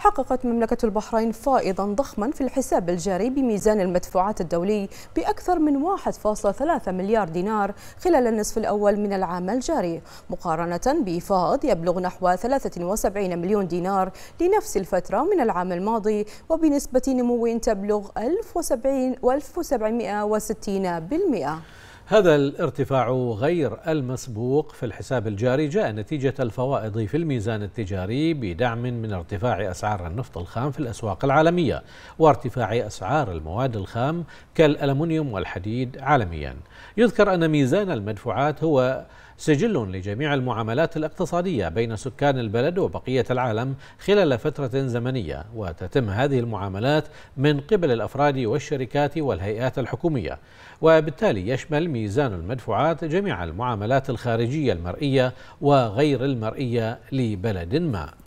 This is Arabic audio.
حققت مملكة البحرين فائضا ضخما في الحساب الجاري بميزان المدفوعات الدولي بأكثر من 1.3 مليار دينار خلال النصف الأول من العام الجاري مقارنة بفائض يبلغ نحو 73 مليون دينار لنفس الفترة من العام الماضي وبنسبة نمو تبلغ 1760% هذا الارتفاع غير المسبوق في الحساب الجاري جاء نتيجة الفوائض في الميزان التجاري بدعم من ارتفاع أسعار النفط الخام في الأسواق العالمية وارتفاع أسعار المواد الخام كالألمنيوم والحديد عالميا يذكر أن ميزان المدفوعات هو سجل لجميع المعاملات الاقتصادية بين سكان البلد وبقية العالم خلال فترة زمنية وتتم هذه المعاملات من قبل الأفراد والشركات والهيئات الحكومية وبالتالي يشمل ميزان المدفوعات جميع المعاملات الخارجية المرئية وغير المرئية لبلد ما